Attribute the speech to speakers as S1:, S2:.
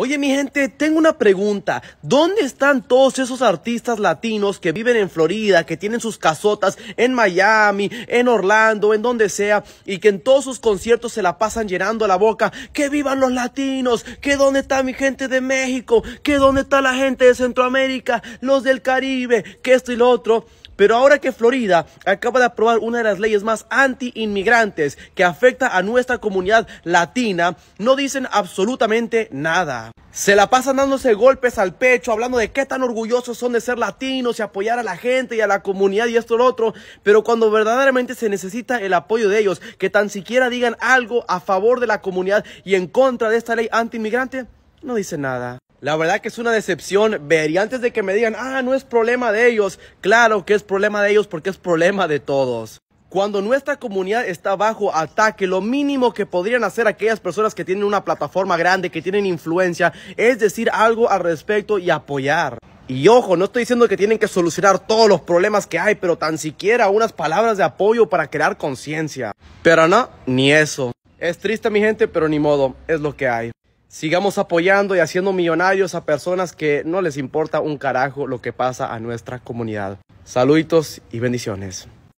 S1: Oye mi gente, tengo una pregunta. ¿Dónde están todos esos artistas latinos que viven en Florida, que tienen sus casotas en Miami, en Orlando, en donde sea, y que en todos sus conciertos se la pasan llenando la boca? ¡Que vivan los latinos! ¿Qué dónde está mi gente de México! ¿Qué dónde está la gente de Centroamérica! ¡Los del Caribe! ¡Que esto y lo otro! Pero ahora que Florida acaba de aprobar una de las leyes más anti-inmigrantes que afecta a nuestra comunidad latina, no dicen absolutamente nada. Se la pasan dándose golpes al pecho, hablando de qué tan orgullosos son de ser latinos y apoyar a la gente y a la comunidad y esto y lo otro, pero cuando verdaderamente se necesita el apoyo de ellos, que tan siquiera digan algo a favor de la comunidad y en contra de esta ley anti-inmigrante, no dicen nada. La verdad que es una decepción ver y antes de que me digan, ah, no es problema de ellos, claro que es problema de ellos porque es problema de todos. Cuando nuestra comunidad está bajo ataque, lo mínimo que podrían hacer aquellas personas que tienen una plataforma grande, que tienen influencia, es decir algo al respecto y apoyar. Y ojo, no estoy diciendo que tienen que solucionar todos los problemas que hay, pero tan siquiera unas palabras de apoyo para crear conciencia. Pero no, ni eso. Es triste mi gente, pero ni modo, es lo que hay. Sigamos apoyando y haciendo millonarios a personas que no les importa un carajo lo que pasa a nuestra comunidad. Saludos y bendiciones.